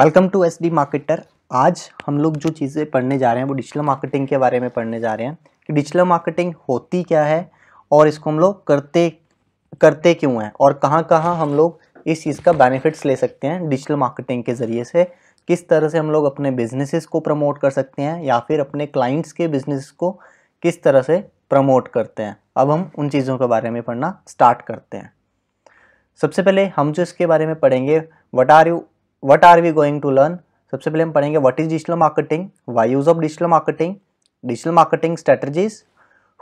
welcome to S D marketer आज हम लोग जो चीज़ें पढ़ने जा रहे हैं वो डिजिटल मार्केटिंग के बारे में पढ़ने जा रहे हैं कि डिजिटल मार्केटिंग होती क्या है और इसको हम लोग करते करते क्यों हैं और कहाँ कहाँ हम लोग इस चीज़ का बेनिफिट्स ले सकते हैं डिजिटल मार्केटिंग के ज़रिए से किस तरह से हम लोग अपने बिजनेसेस को प्रमोट कर सकते हैं या फिर अपने क्लाइंट्स के बिजनेस को किस तरह से प्रमोट करते हैं अब हम उन चीज़ों के बारे में पढ़ना स्टार्ट करते हैं सबसे पहले हम जो इसके बारे में पढ़ेंगे what are you what are we going to learn सबसे पहले हम पढ़ेंगे what is digital marketing why use of digital marketing digital marketing strategies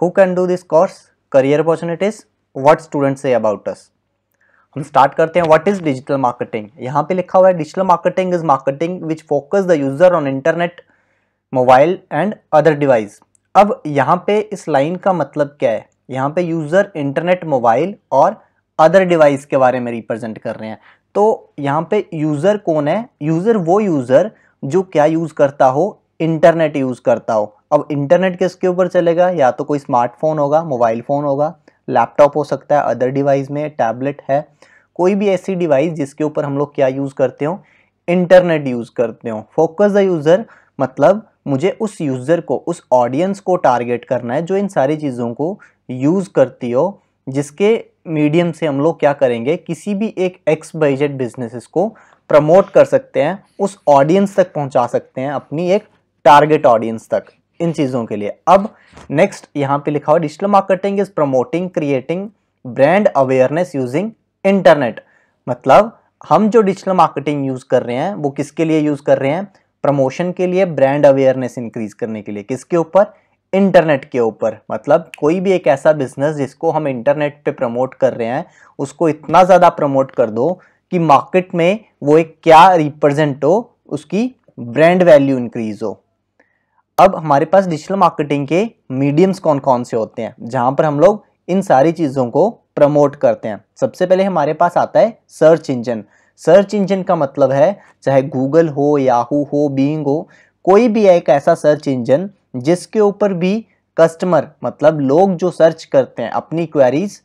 who can do this course career opportunities what student say about us हम start करते हैं what is digital marketing यहाँ पे लिखा हुआ है digital marketing is marketing which focus the user on internet mobile and other device अब यहाँ पे इस लाइन का मतलब क्या है यहाँ पे यूजर इंटरनेट मोबाइल और अदर डिवाइस के बारे में रिप्रेजेंट कर रहे हैं तो यहाँ पे यूज़र कौन है यूज़र वो यूज़र जो क्या यूज़ करता हो इंटरनेट यूज़ करता हो अब इंटरनेट किसके ऊपर चलेगा या तो कोई स्मार्टफोन होगा मोबाइल फ़ोन होगा लैपटॉप हो सकता है अदर डिवाइस में टैबलेट है कोई भी ऐसी डिवाइस जिसके ऊपर हम लोग क्या यूज़ करते हो इंटरनेट यूज़ करते हो फोकस द यूज़र मतलब मुझे उस यूज़र को उस ऑडियंस को टारगेट करना है जो इन सारी चीज़ों को यूज़ करती हो जिसके मीडियम से हम लोग क्या करेंगे किसी भी एक एक्स बजट जेड बिजनेसेस को प्रमोट कर सकते हैं उस ऑडियंस तक पहुंचा सकते हैं अपनी एक टारगेट ऑडियंस तक इन चीज़ों के लिए अब नेक्स्ट यहाँ पे लिखा हुआ digital marketing is promoting creating brand awareness using internet मतलब हम जो डिजिटल मार्केटिंग यूज़ कर रहे हैं वो किसके लिए यूज़ कर रहे हैं प्रमोशन के लिए ब्रांड अवेयरनेस इंक्रीज करने के लिए किसके ऊपर इंटरनेट के ऊपर मतलब कोई भी एक ऐसा बिजनेस जिसको हम इंटरनेट पे प्रमोट कर रहे हैं उसको इतना ज़्यादा प्रमोट कर दो कि मार्केट में वो एक क्या रिप्रेजेंट हो उसकी ब्रांड वैल्यू इंक्रीज हो अब हमारे पास डिजिटल मार्केटिंग के मीडियम्स कौन कौन से होते हैं जहाँ पर हम लोग इन सारी चीज़ों को प्रमोट करते हैं सबसे पहले हमारे पास आता है सर्च इंजन सर्च इंजन का मतलब है चाहे गूगल हो याहू हो बींग हो कोई भी एक ऐसा सर्च इंजन जिसके ऊपर भी कस्टमर मतलब लोग जो सर्च करते हैं अपनी क्वेरीज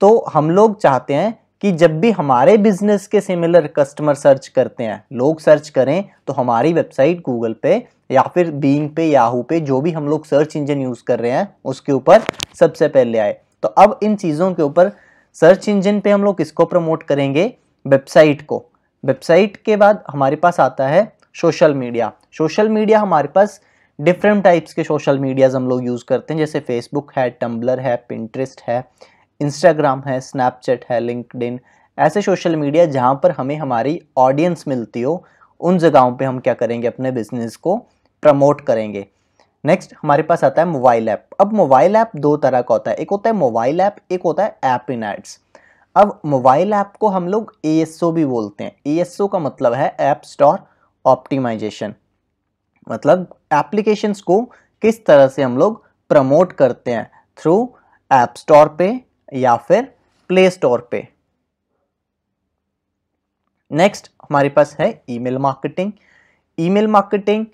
तो हम लोग चाहते हैं कि जब भी हमारे बिजनेस के सिमिलर कस्टमर सर्च करते हैं लोग सर्च करें तो हमारी वेबसाइट गूगल पे या फिर बींग पे याहू पे जो भी हम लोग सर्च इंजन यूज़ कर रहे हैं उसके ऊपर सबसे पहले आए तो अब इन चीज़ों के ऊपर सर्च इंजन पे हम लोग किसको प्रमोट करेंगे वेबसाइट को वेबसाइट के बाद हमारे पास आता है सोशल मीडिया सोशल मीडिया हमारे पास डिफरेंट टाइप्स के सोशल मीडियाज हम लोग यूज़ करते हैं जैसे फेसबुक है टम्बलर है पिंट्रेस्ट है इंस्टाग्राम है स्नैपचैट है लिंकड ऐसे सोशल मीडिया जहाँ पर हमें हमारी ऑडियंस मिलती हो उन जगहों पे हम क्या करेंगे अपने बिजनेस को प्रमोट करेंगे नेक्स्ट हमारे पास आता है मोबाइल ऐप अब मोबाइल ऐप दो तरह का होता है एक होता है मोबाइल ऐप एक होता है ऐप इन एड्स अब मोबाइल ऐप को हम लोग ए भी बोलते हैं ए का मतलब है ऐप स्टोर ऑप्टिमाइजेशन मतलब एप्लीकेशंस को किस तरह से हम लोग प्रमोट करते हैं थ्रू ऐप स्टोर पे या फिर प्ले स्टोर पे नेक्स्ट हमारे पास है email marketing email marketing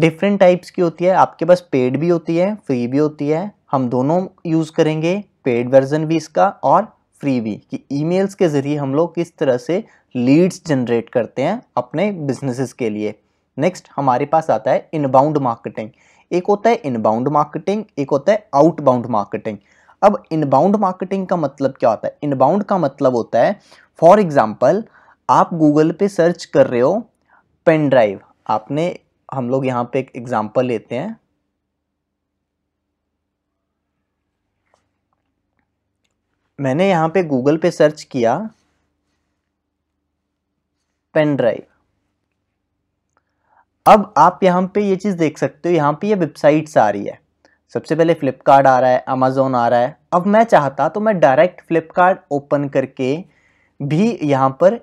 different types की होती है आपके पास पेड भी होती है फ्री भी होती है हम दोनों यूज़ करेंगे पेड वर्जन भी इसका और फ्री भी कि ईमेल्स के ज़रिए हम लोग किस तरह से लीड्स जनरेट करते हैं अपने बिजनेसेस के लिए नेक्स्ट हमारे पास आता है इनबाउंड मार्केटिंग एक होता है इनबाउंड मार्केटिंग एक होता है आउटबाउंड मार्केटिंग अब इनबाउंड मार्केटिंग का मतलब क्या होता है इनबाउंड का मतलब होता है फॉर एग्जाम्पल आप गूगल पे सर्च कर रहे हो पेन ड्राइव आपने हम लोग यहाँ पे एक एग्जाम्पल लेते हैं मैंने यहाँ पे गूगल पे सर्च किया पेन ड्राइव अब आप यहाँ पे ये चीज़ देख सकते हो यहाँ पे ये वेबसाइट्स आ रही है सबसे पहले फ्लिपकार्ट आ रहा है अमेजोन आ रहा है अब मैं चाहता तो मैं डायरेक्ट फ्लिपकार्ट ओपन करके भी यहाँ पर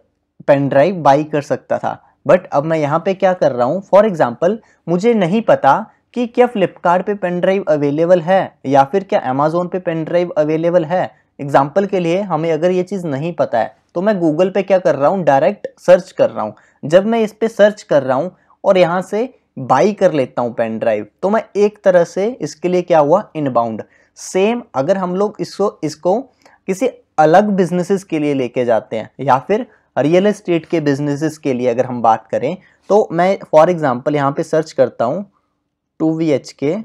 पेन ड्राइव बाई कर सकता था बट अब मैं यहाँ पे क्या कर रहा हूँ फॉर एग्ज़ाम्पल मुझे नहीं पता कि क्या फ्लिपकार्ट पे पेन ड्राइव अवेलेबल है या फिर क्या अमेजोन पे पेन ड्राइव अवेलेबल है एग्जाम्पल के लिए हमें अगर ये चीज़ नहीं पता है तो मैं गूगल पे क्या कर रहा हूँ डायरेक्ट सर्च कर रहा हूँ जब मैं इस पर सर्च कर रहा हूँ और यहाँ से बाई कर लेता हूँ पेन ड्राइव तो मैं एक तरह से इसके लिए क्या हुआ इनबाउंड सेम अगर हम लोग इसको इसको किसी अलग बिजनेसेस के लिए लेके जाते हैं या फिर रियल एस्टेट के बिजनेसेस के लिए अगर हम बात करें तो मैं फॉर एग्जांपल यहाँ पे सर्च करता हूँ two B H K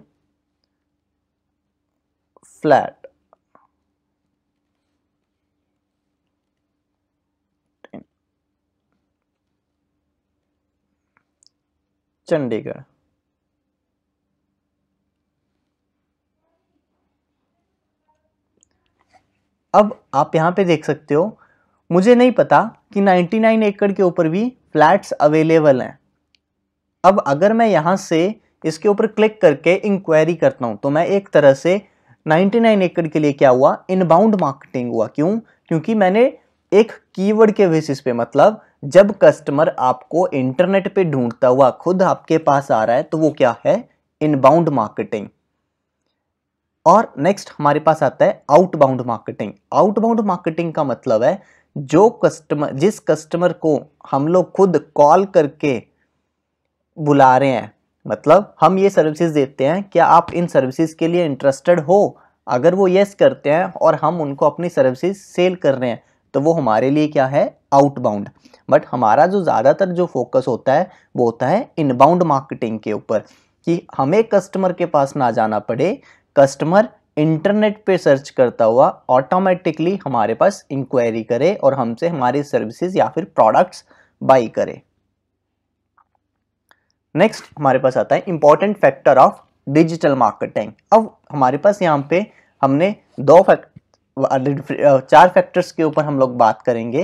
flat Chandigarh अब आप यहां पे देख सकते हो मुझे नहीं पता कि 99 एकड़ के ऊपर भी फ्लैट्स अवेलेबल हैं अब अगर मैं यहां से इसके ऊपर क्लिक करके इंक्वायरी करता हूं तो मैं एक तरह से 99 एकड़ के लिए क्या हुआ इनबाउंड मार्केटिंग हुआ क्यों क्योंकि मैंने एक कीवर्ड के बेसिस पे मतलब जब कस्टमर आपको इंटरनेट पे ढूंढता हुआ खुद आपके पास आ रहा है तो वो क्या है इनबाउंड मार्केटिंग और नेक्स्ट हमारे पास आता है आउटबाउंड मार्केटिंग आउटबाउंड मार्केटिंग का मतलब है जो कस्टमर जिस कस्टमर को हम लोग खुद कॉल करके बुला रहे हैं मतलब हम ये सर्विसेज देते हैं क्या आप इन सर्विसेज के लिए इंटरेस्टेड हो अगर वो यस करते हैं और हम उनको अपनी सर्विसेज सेल कर रहे हैं तो वो हमारे लिए क्या है आउटबाउंड बट हमारा जो ज़्यादातर जो फोकस होता है वो होता है इनबाउंड मार्केटिंग के ऊपर कि हमें कस्टमर के पास ना जाना पड़े कस्टमर इंटरनेट पे सर्च करता हुआ ऑटोमेटिकली हमारे पास इंक्वायरी करे और हमसे हमारी सर्विसेज या फिर प्रोडक्ट्स बाई करे नेक्स्ट हमारे पास आता है important factor of digital marketing अब हमारे पास यहाँ पे हमने दो फैक्ट Uh, चार फैक्टर्स के ऊपर हम लोग बात करेंगे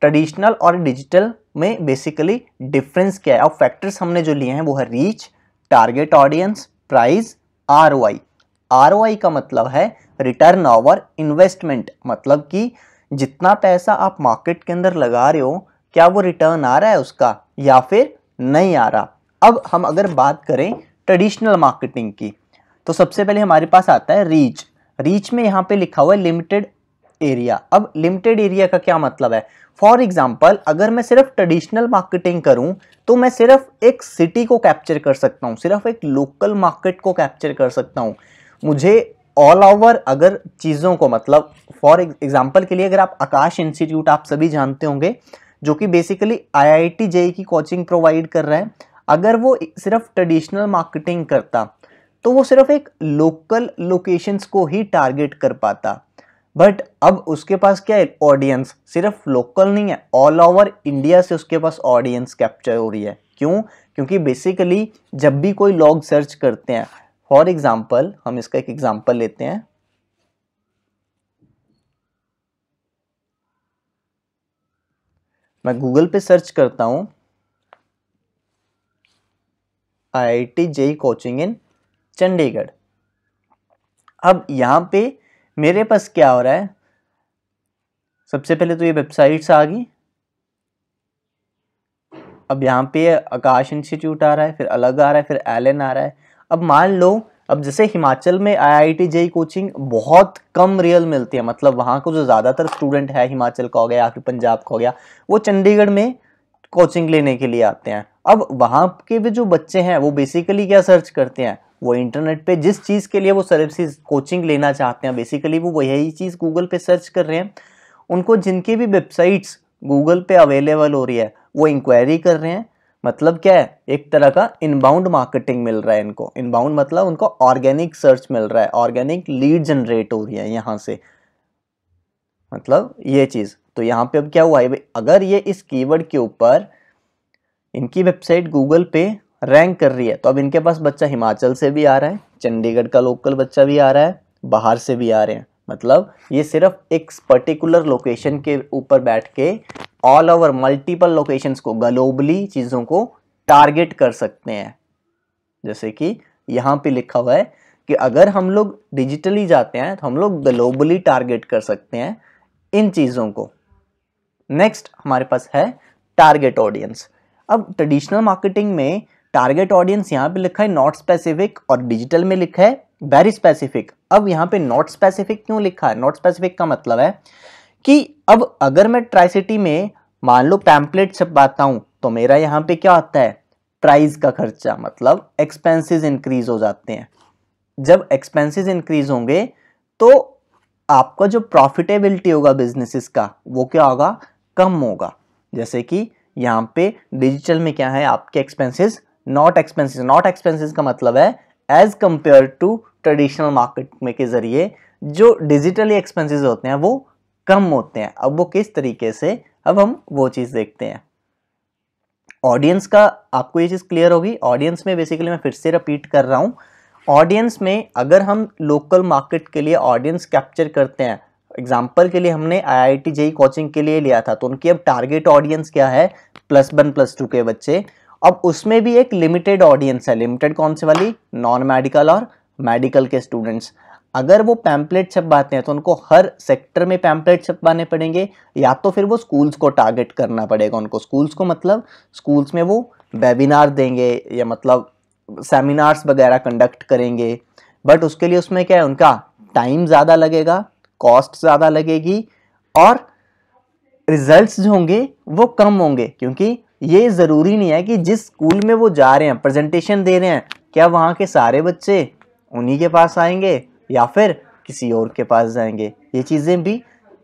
ट्रेडिशनल और डिजिटल में बेसिकली डिफरेंस क्या है और फैक्टर्स हमने जो लिए हैं वो है reach target audience price R R का मतलब है रिटर्न ओवर इन्वेस्टमेंट मतलब कि जितना पैसा आप मार्केट के अंदर लगा रहे हो क्या वो रिटर्न आ रहा है उसका या फिर नहीं आ रहा अब हम अगर बात करें ट्रेडिशनल मार्केटिंग की तो सबसे पहले हमारे पास आता है रीच रीच में यहाँ पे लिखा हुआ है लिमिटेड एरिया अब लिमिटेड एरिया का क्या मतलब है फॉर एग्जाम्पल अगर मैं सिर्फ ट्रेडिशनल मार्केटिंग करूँ तो मैं सिर्फ एक सिटी को कैप्चर कर सकता हूँ सिर्फ एक लोकल मार्केट को कैप्चर कर सकता हूँ मुझे ऑल ओवर अगर चीज़ों को मतलब फॉर एग्जाम्पल के लिए अगर आप आकाश इंस्टीट्यूट आप सभी जानते होंगे जो कि बेसिकली आई आई टी की कोचिंग प्रोवाइड कर रहा है अगर वो सिर्फ ट्रेडिशनल मार्केटिंग करता तो वो सिर्फ एक लोकल लोकेशंस को ही टारगेट कर पाता बट अब उसके पास क्या है ऑडियंस सिर्फ लोकल नहीं है ऑल ओवर इंडिया से उसके पास ऑडियंस कैप्चर हो रही है क्यों क्योंकि बेसिकली जब भी कोई लॉग सर्च करते हैं फॉर एग्जाम्पल हम इसका एक एग्जाम्पल लेते हैं मैं गूगल पे सर्च करता हूं I I T JEE coaching in Chandigarh अब यहाँ पे मेरे पास क्या हो रहा है सबसे पहले तो ये वेबसाइट्स आ गई अब यहाँ पे आकाश इंस्टीट्यूट आ रहा है फिर अलग आ रहा है फिर एलन आ रहा है अब मान लो अब जैसे हिमाचल में आई आई टी कोचिंग बहुत कम रियल मिलती है मतलब वहाँ को जो ज़्यादातर स्टूडेंट है हिमाचल का हो गया या फिर पंजाब का हो गया वो चंडीगढ़ में कोचिंग लेने के लिए आते हैं अब वहाँ के भी जो बच्चे हैं वो बेसिकली क्या सर्च करते हैं वो इंटरनेट पे जिस चीज़ के लिए वो सर्विसेज कोचिंग लेना चाहते हैं बेसिकली वो यही चीज़ गूगल पे सर्च कर रहे हैं उनको जिनकी भी वेबसाइट्स गूगल पे अवेलेबल हो रही है वो इंक्वायरी कर रहे हैं मतलब क्या है एक तरह का इनबाउंड मार्केटिंग मिल रहा है इनको इनबाउंड मतलब उनको ऑर्गेनिक सर्च मिल रहा है ऑर्गेनिक लीड जनरेट हो रही है यहाँ से मतलब ये चीज़ तो यहाँ पे अब क्या हुआ है अगर ये इस कीवर्ड के ऊपर इनकी वेबसाइट गूगल पे रैंक कर रही है तो अब इनके पास बच्चा हिमाचल से भी आ रहा है चंडीगढ़ का लोकल बच्चा भी आ रहा है बाहर से भी आ रहे हैं मतलब ये सिर्फ एक पर्टिकुलर लोकेशन के ऊपर बैठ के ऑल ओवर मल्टीपल लोकेशंस को ग्लोबली चीज़ों को टारगेट कर सकते हैं जैसे कि यहाँ पे लिखा हुआ है कि अगर हम लोग डिजिटली जाते हैं तो हम लोग ग्लोबली टारगेट कर सकते हैं इन चीज़ों को नेक्स्ट हमारे पास है टारगेट ऑडियंस अब ट्रेडिशनल मार्केटिंग में टारगेट ऑडियंस यहाँ पे लिखा है नॉट स्पेसिफिक और डिजिटल में लिखा है वेरी स्पेसिफिक अब यहाँ पे नॉट स्पेसिफिक क्यों लिखा है नॉट स्पेसिफिक का मतलब है कि अब अगर मैं ट्राइसिटी में मान लो पैम्पलेट छपाता हूँ तो मेरा यहाँ पे क्या आता है प्राइस का खर्चा मतलब एक्सपेंसिस इंक्रीज हो जाते हैं जब एक्सपेंसिस इंक्रीज होंगे तो आपका जो प्रॉफिटेबिलिटी होगा बिजनेसिस का वो क्या होगा कम होगा जैसे कि यहाँ पे डिजिटल में क्या है आपके expenses not expenses not expenses का मतलब है as compared to traditional market में के ज़रिए जो डिजिटली एक्सपेंसेस होते हैं वो कम होते हैं अब वो किस तरीके से अब हम वो चीज़ देखते हैं ऑडियंस का आपको ये चीज़ क्लियर होगी ऑडियंस में बेसिकली मैं फिर से रिपीट कर रहा हूँ ऑडियंस में अगर हम लोकल मार्केट के लिए ऑडियंस कैप्चर करते हैं एग्जाम्पल के लिए हमने I I T JEE coaching के लिए लिया था तो उनकी अब टारगेट ऑडियंस क्या है प्लस वन प्लस टू के बच्चे अब उसमें भी एक लिमिटेड ऑडियंस है लिमिटेड कौन से वाली नॉन मेडिकल और मेडिकल के स्टूडेंट्स अगर वो पैम्पलेट छपवाते हैं तो उनको हर सेक्टर में पैम्पलेट छपवाने पड़ेंगे या तो फिर वो स्कूल्स को टारगेट करना पड़ेगा उनको स्कूल्स को मतलब स्कूल्स में वो वेबिनार देंगे या मतलब सेमिनार्स वगैरह कंडक्ट करेंगे बट उसके लिए उसमें क्या है उनका टाइम ज़्यादा लगेगा कॉस्ट ज़्यादा लगेगी और रिजल्ट्स जो होंगे वो कम होंगे क्योंकि ये ज़रूरी नहीं है कि जिस स्कूल में वो जा रहे हैं प्रेजेंटेशन दे रहे हैं क्या वहाँ के सारे बच्चे उन्हीं के पास आएंगे या फिर किसी और के पास जाएंगे ये चीज़ें भी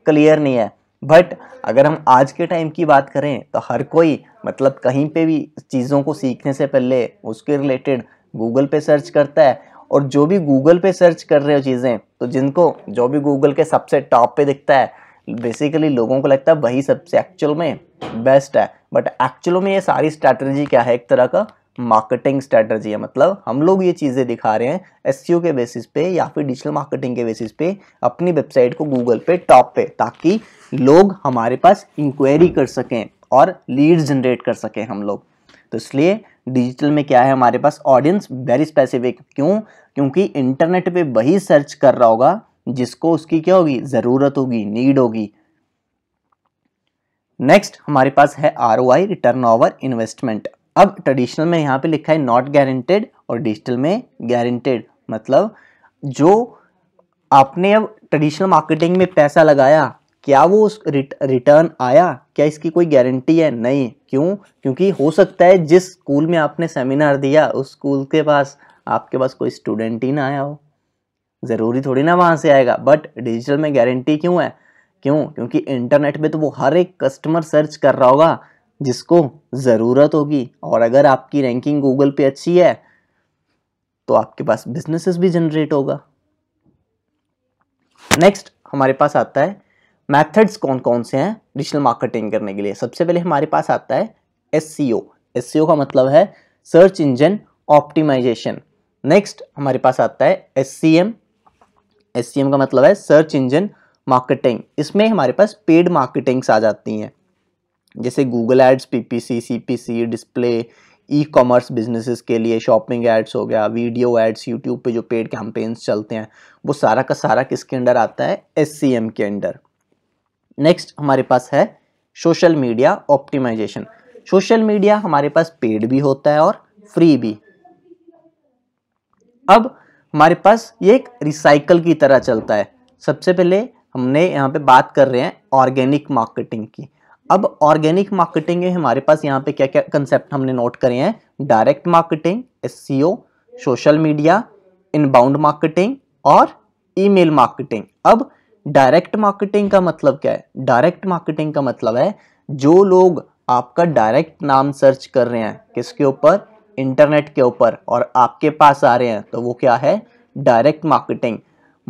क्लियर नहीं है बट अगर हम आज के टाइम की बात करें तो हर कोई मतलब कहीं पे भी चीज़ों को सीखने से पहले उसके रिलेटेड गूगल पे सर्च करता है और जो भी गूगल पे सर्च कर रहे हो चीज़ें तो जिनको जो भी गूगल के सबसे टॉप पे दिखता है बेसिकली लोगों को लगता है वही सबसे एक्चुअल में बेस्ट है बट एक्चुअल में ये सारी स्ट्रैटर्जी क्या है एक तरह का मार्केटिंग स्ट्रैटर्जी है मतलब हम लोग ये चीज़ें दिखा रहे हैं एस e के बेसिस पे या फिर डिजिटल मार्केटिंग के बेसिस पे अपनी वेबसाइट को गूगल पे टॉप पे ताकि लोग हमारे पास इंक्वायरी कर सकें और लीड जनरेट कर सकें हम लोग तो इसलिए डिजिटल में क्या है हमारे पास ऑडियंस वेरी स्पेसिफिक क्यों क्योंकि इंटरनेट पर वही सर्च कर रहा होगा जिसको उसकी क्या होगी ज़रूरत होगी नीड होगी नेक्स्ट हमारे पास है R O I return over investment अब ट्रेडिशनल में यहाँ पे लिखा है नॉट गारंटेड और डिजिटल में गारंटेड मतलब जो आपने अब ट्रेडिशनल मार्केटिंग में पैसा लगाया क्या वो उस रिट, रिटर्न आया क्या इसकी कोई गारंटी है नहीं क्यों क्योंकि हो सकता है जिस स्कूल में आपने सेमिनार दिया उस स्कूल के पास आपके पास कोई स्टूडेंट ही ना आया हो ज़रूरी थोड़ी ना वहाँ से आएगा बट डिजिटल में गारंटी क्यों है क्यों क्योंकि इंटरनेट पे तो वो हर एक कस्टमर सर्च कर रहा होगा जिसको ज़रूरत होगी और अगर आपकी रैंकिंग गूगल पे अच्छी है तो आपके पास बिजनेसेस भी जनरेट होगा नेक्स्ट हमारे पास आता है मेथड्स कौन कौन से हैं डिजिटल मार्केटिंग करने के लिए सबसे पहले हमारे पास आता है एस सी e e का मतलब है सर्च इंजन ऑप्टिमाइजेशन नेक्स्ट हमारे पास आता है S C M S C M का मतलब है सर्च इंजन मार्केटिंग इसमें हमारे पास पेड मार्केटिंग्स आ जाती हैं जैसे Google ads PPC CPC display e commerce businesses के लिए शॉपिंग एड्स हो गया वीडियो एड्स यूट्यूब पे जो पेड कैंपेन्स चलते हैं वो सारा का सारा किसके अंडर आता है एस के अंडर नेक्स्ट हमारे पास है social media optimisation social media हमारे पास पेड भी होता है और फ्री भी अब हमारे पास ये एक रिसाइकल की तरह चलता है सबसे पहले हमने यहाँ पे बात कर रहे हैं ऑर्गेनिक मार्केटिंग की अब ऑर्गेनिक मार्केटिंग में हमारे पास यहाँ पे क्या क्या कंसेप्ट हमने नोट करे हैं direct marketing S social media inbound marketing और ईमेल मार्केटिंग अब डायरेक्ट मार्केटिंग का मतलब क्या है डायरेक्ट मार्केटिंग का मतलब है जो लोग आपका डायरेक्ट नाम सर्च कर रहे हैं किसके ऊपर इंटरनेट के ऊपर और आपके पास आ रहे हैं तो वो क्या है डायरेक्ट मार्केटिंग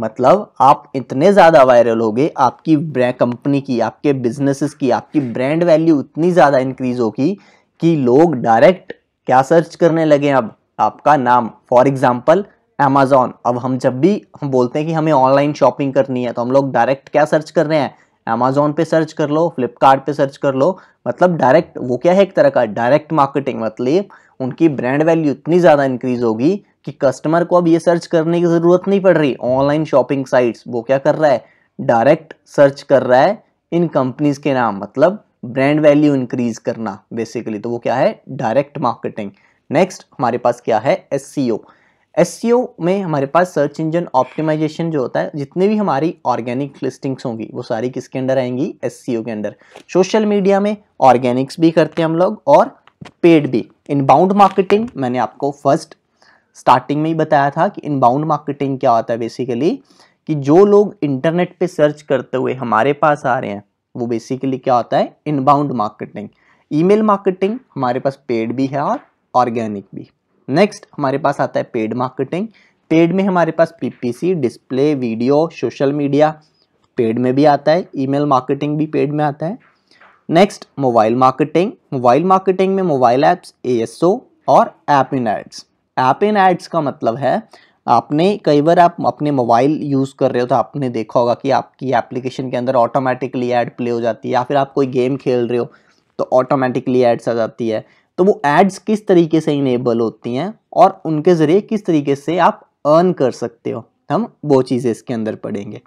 मतलब आप इतने ज़्यादा वायरल हो गए आपकी कंपनी की आपके बिजनेसेस की आपकी ब्रांड वैल्यू इतनी ज़्यादा इंक्रीज होगी कि लोग डायरेक्ट क्या सर्च करने लगे अब आपका नाम फॉर एग्जाम्पल अमेजोन अब हम जब भी हम बोलते हैं कि हमें ऑनलाइन शॉपिंग करनी है तो हम लोग डायरेक्ट क्या सर्च कर रहे हैं अमेजोन पे सर्च कर लो फ्लिपकार्ट पे सर्च कर लो मतलब डायरेक्ट वो क्या है एक तरह का डायरेक्ट मार्केटिंग मतलब उनकी ब्रांड वैल्यू इतनी ज़्यादा इंक्रीज होगी कि कस्टमर को अब ये सर्च करने की ज़रूरत नहीं पड़ रही ऑनलाइन शॉपिंग साइट्स वो क्या कर रहा है डायरेक्ट सर्च कर रहा है इन कंपनीज के नाम मतलब ब्रांड वैल्यू इंक्रीज करना बेसिकली तो वो क्या है डायरेक्ट मार्केटिंग नेक्स्ट हमारे पास क्या है एस एस e e में हमारे पास सर्च इंजन ऑप्टिमाइजेशन जो होता है जितने भी हमारी ऑर्गेनिक लिस्टिंग्स होंगी वो सारी किसके अंडर आएंगी एस e के अंडर सोशल मीडिया में ऑर्गेनिक्स भी करते हैं हम लोग और पेड भी इनबाउंड मार्केटिंग मैंने आपको फर्स्ट स्टार्टिंग में ही बताया था कि इनबाउंड मार्केटिंग क्या होता है बेसिकली कि जो लोग इंटरनेट पे सर्च करते हुए हमारे पास आ रहे हैं वो बेसिकली क्या होता है इनबाउंड मार्केटिंग ईमेल मार्केटिंग हमारे पास पेड भी है और ऑर्गेनिक भी नेक्स्ट हमारे पास आता है पेड मार्केटिंग पेड में हमारे पास PPC display video social media paid में भी आता है ईमेल मार्केटिंग भी पेड में आता है next mobile marketing mobile marketing में मोबाइल ऐप्स एएसओ और app in ads app in ads का मतलब है आपने कई बार आप अपने मोबाइल यूज़ कर रहे हो तो आपने देखा होगा कि आपकी एप्लीकेशन के अंदर ऑटोमेटिकली ऐड प्ले हो जाती है या फिर आप कोई गेम खेल रहे हो तो ऑटोमेटिकली एड्स आ जाती है तो वो एड्स किस तरीके से इनेबल होती हैं और उनके ज़रिए किस तरीके से आप अर्न कर सकते हो हम वो चीज़ें इसके अंदर पढ़ेंगे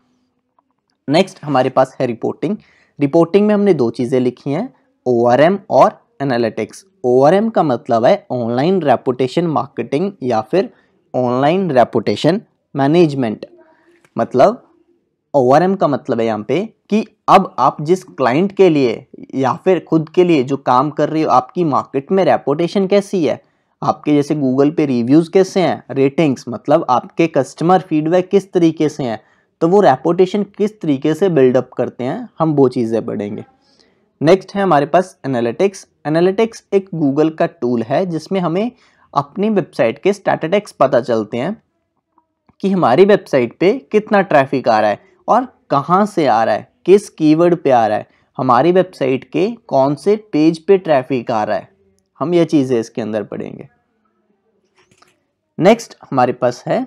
नेक्स्ट हमारे पास है रिपोर्टिंग रिपोर्टिंग में हमने दो चीज़ें लिखी हैं ओ और एनालिटिक्स ओ का मतलब है ऑनलाइन रेपुटेशन मार्केटिंग या फिर ऑनलाइन रेपुटेशन मैनेजमेंट मतलब ओ का मतलब है यहाँ पे कि अब आप जिस क्लाइंट के लिए या फिर खुद के लिए जो काम कर रही हो आपकी मार्केट में रेपुटेशन कैसी है आपके जैसे गूगल पे रिव्यूज़ कैसे हैं रेटिंग्स मतलब आपके कस्टमर फीडबैक किस तरीके से हैं तो वो रेपोटेशन किस तरीके से बिल्डअप करते हैं हम वो चीज़ें पढ़ेंगे नेक्स्ट है हमारे पास एनालिटिक्स एनालिटिक्स एक गूगल का टूल है जिसमें हमें अपनी वेबसाइट के स्टैटेटिक्स पता चलते हैं कि हमारी वेबसाइट पे कितना ट्रैफिक आ रहा है और कहाँ से आ रहा है किस कीवर्ड पे आ रहा है हमारी वेबसाइट के कौन से पेज पे ट्रैफिक आ रहा है हम ये चीज़ें इसके अंदर पढ़ेंगे नेक्स्ट हमारे पास है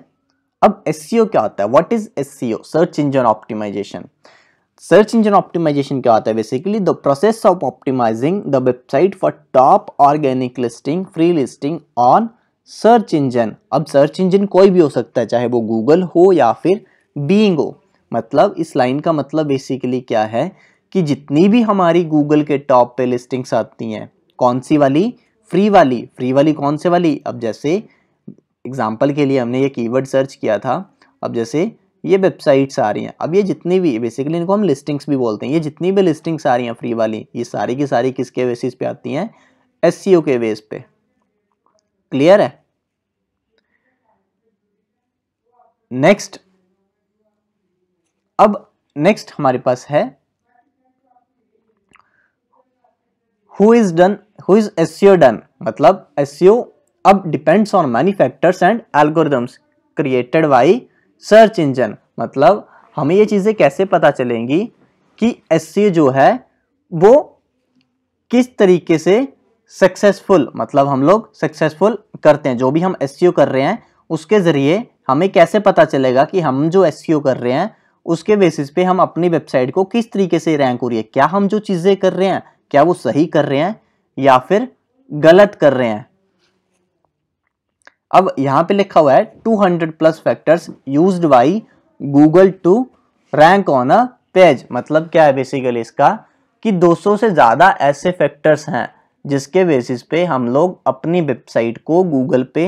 अब एस e क्या होता है what is S search engine optimisation search engine optimisation क्या होता है basically the process of optimising the website for top organic listing free listing on search engine अब सर्च इंजन कोई भी हो सकता है चाहे वो गूगल हो या फिर बींग हो मतलब इस लाइन का मतलब बेसिकली क्या है कि जितनी भी हमारी गूगल के टॉप पे लिस्टिंग्स आती हैं कौन सी वाली फ्री वाली फ्री वाली कौन से वाली अब जैसे एग्जाम्पल के लिए हमने ये कीवर्ड सर्च किया था अब जैसे ये वेबसाइट्स आ रही हैं अब ये जितनी भी बेसिकली इनको हम लिस्टिंग्स भी बोलते हैं ये जितनी भी लिस्टिंग्स आ रही हैं फ्री वाली ये सारी की सारी किसके बेसिस पे आती हैं एस e के बेस पे क्लियर है नेक्स्ट अब नेक्स्ट हमारे पास है who is done who is S done मतलब एस e अब depends on many and algorithms created by search engine मतलब हमें ये चीज़ें कैसे पता चलेंगी कि एस जो है वो किस तरीके से सक्सेसफुल मतलब हम लोग सक्सेसफुल करते हैं जो भी हम एस कर रहे हैं उसके ज़रिए हमें कैसे पता चलेगा कि हम जो एस कर रहे हैं उसके बेसिस पे हम अपनी वेबसाइट को किस तरीके से रैंक हो रही है क्या हम जो चीज़ें कर रहे हैं क्या वो सही कर रहे हैं या फिर गलत कर रहे हैं अब यहाँ पे लिखा हुआ है 200 plus factors used by Google to rank on a page मतलब क्या है बेसिकली इसका कि 200 से ज़्यादा ऐसे फैक्टर्स हैं जिसके बेसिस पे हम लोग अपनी वेबसाइट को गूगल पे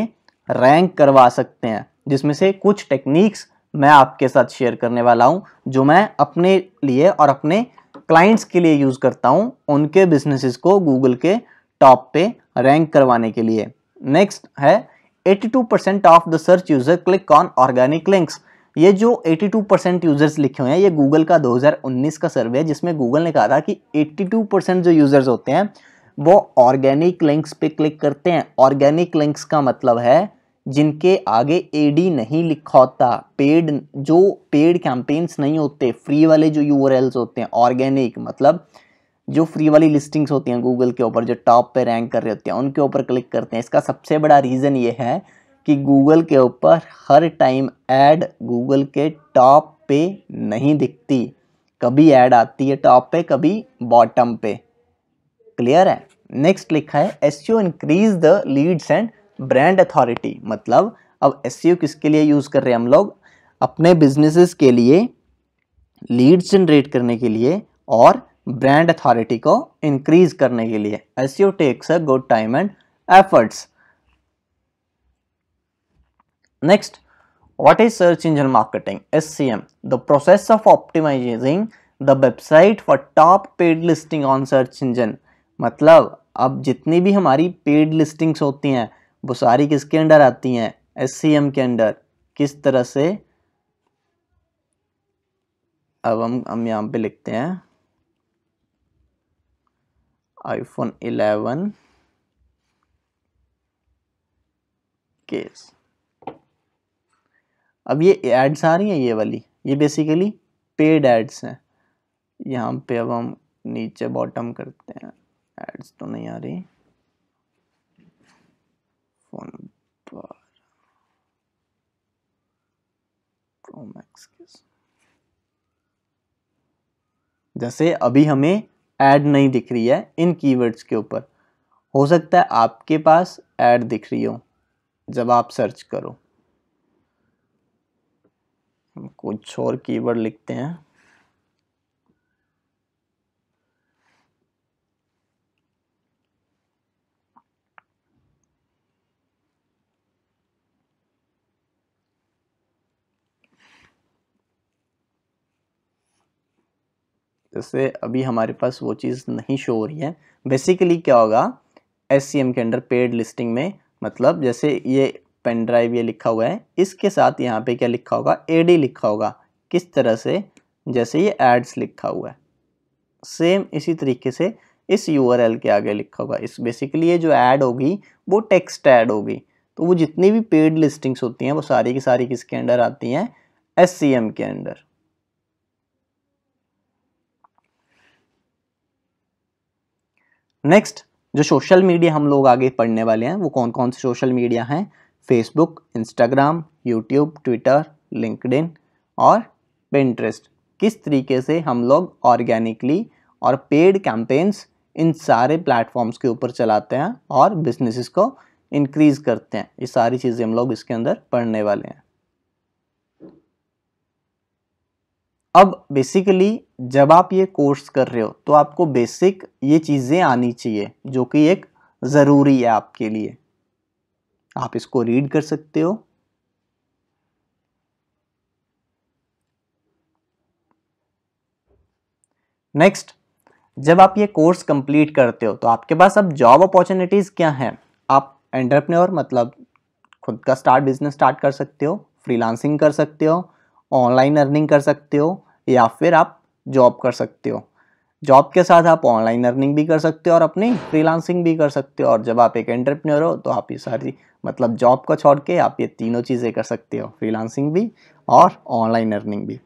रैंक करवा सकते हैं जिसमें से कुछ टेक्निक्स मैं आपके साथ शेयर करने वाला हूँ जो मैं अपने लिए और अपने क्लाइंट्स के लिए यूज़ करता हूँ उनके बिजनेसिस को गूगल के टॉप पे रैंक करवाने के लिए नेक्स्ट है 82% of the search user click on organic links ये जो 82% यूजर्स लिखे हुए हैं ये गूगल का 2019 का सर्वे है जिसमें गूगल ने कहा था कि 82% जो यूजर्स होते हैं वो ऑर्गेनिक लिंक्स पे क्लिक करते हैं ऑर्गेनिक लिंक्स का मतलब है जिनके आगे एडी नहीं लिखा होता पेड जो पेड कैंपेन्स नहीं होते फ्री वाले जो एल्स होते हैं ऑर्गेनिक मतलब जो फ्री वाली लिस्टिंग्स होती हैं गूगल के ऊपर जो टॉप पे रैंक कर रहे होते हैं उनके ऊपर क्लिक करते हैं इसका सबसे बड़ा रीज़न ये है कि गूगल के ऊपर हर टाइम ऐड गूगल के टॉप पे नहीं दिखती कभी ऐड आती है टॉप पे कभी बॉटम पे क्लियर है नेक्स्ट लिखा है S O increase the leads and brand authority मतलब अब एस e किसके लिए यूज़ कर रहे हैं हम लोग अपने बिजनेसेस के लिए लीड्स जनरेट करने के लिए और ब्रांड अथॉरिटी को इंक्रीज करने के लिए S U takes a good time and efforts next search engine marketing S C M the process of optimising the website for top paid listing on search engine मतलब अब जितनी भी हमारी paid listings होती हैं वो सारी किसके अंडर आती हैं एस सी एम के अंडर किस तरह से अब हम हम यहाँ पे लिखते हैं आईफोन 11 केस अब ये एड्स आ रही हैं ये वाली ये बेसिकली पेड एड्स हैं यहाँ पे अब हम नीचे बॉटम करते हैं एड्स तो नहीं आ रही फोन प्रो प्रोमैक्स जैसे अभी हमें ऐड नहीं दिख रही है इन कीवर्ड्स के ऊपर हो सकता है आपके पास ऐड दिख रही हो जब आप सर्च करो कुछ और कीवर्ड लिखते हैं जैसे अभी हमारे पास वो चीज़ नहीं शो हो रही है बेसिकली क्या होगा एस के अंडर पेड लिस्टिंग में मतलब जैसे ये पेन ड्राइव ये लिखा हुआ है इसके साथ यहाँ पे क्या लिखा होगा एडी लिखा होगा किस तरह से जैसे ये एड्स लिखा हुआ है सेम इसी तरीके से इस यू के आगे लिखा होगा इस बेसिकली ये जो ऐड होगी वो टेक्स्ट ऐड होगी तो वो जितनी भी पेड लिस्टिंग्स होती हैं वो सारी की सारी किसके अंडर आती हैं एस के अंडर नेक्स्ट जो सोशल मीडिया हम लोग आगे पढ़ने वाले हैं वो कौन कौन से सोशल मीडिया हैं Facebook Instagram YouTube Twitter LinkedIn और पेंट्रेस्ट किस तरीके से हम लोग ऑर्गेनिकली और पेड कैंपेन्स इन सारे प्लेटफॉर्म्स के ऊपर चलाते हैं और बिजनेसिस को इंक्रीज़ करते हैं ये सारी चीज़ें हम लोग इसके अंदर पढ़ने वाले हैं अब बेसिकली जब आप ये कोर्स कर रहे हो तो आपको बेसिक ये चीज़ें आनी चाहिए जो कि एक ज़रूरी है आपके लिए आप इसको रीड कर सकते हो नेक्स्ट जब आप ये कोर्स कंप्लीट करते हो तो आपके पास अब जॉब अपॉर्चुनिटीज़ क्या हैं आप एंटरप्रेन्योर मतलब खुद का स्टार्ट बिजनेस स्टार्ट कर सकते हो फ्रीलांसिंग कर सकते हो ऑनलाइन अर्निंग कर सकते हो या फिर आप जॉब कर सकते हो जॉब के साथ आप ऑनलाइन अर्निंग भी कर सकते हो और अपनी फ्रीलांसिंग भी कर सकते हो और जब आप एक एंटरप्रेन्योर हो तो आप ये सारी मतलब जॉब को छोड़ के आप ये तीनों चीज़ें कर सकते हो फ्रीलांसिंग भी और ऑनलाइन अर्निंग भी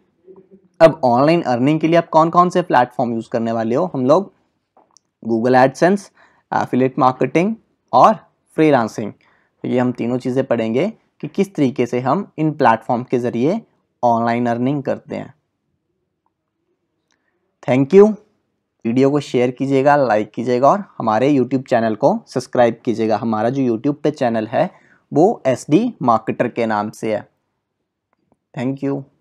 अब ऑनलाइन अर्निंग के लिए आप कौन कौन से प्लेटफॉर्म यूज़ करने वाले हो हम लोग गूगल एडसेंस एफिलेट मार्केटिंग और फ्रीलांसिंग तो ये हम तीनों चीज़ें पढ़ेंगे कि किस तरीके से हम इन प्लेटफॉर्म के ज़रिए ऑनलाइन अर्निंग करते हैं थैंक यू वीडियो को शेयर कीजिएगा लाइक कीजिएगा और हमारे यूट्यूब चैनल को सब्सक्राइब कीजिएगा हमारा जो यूट्यूब पे चैनल है वो एस डी मार्केटर के नाम से है थैंक यू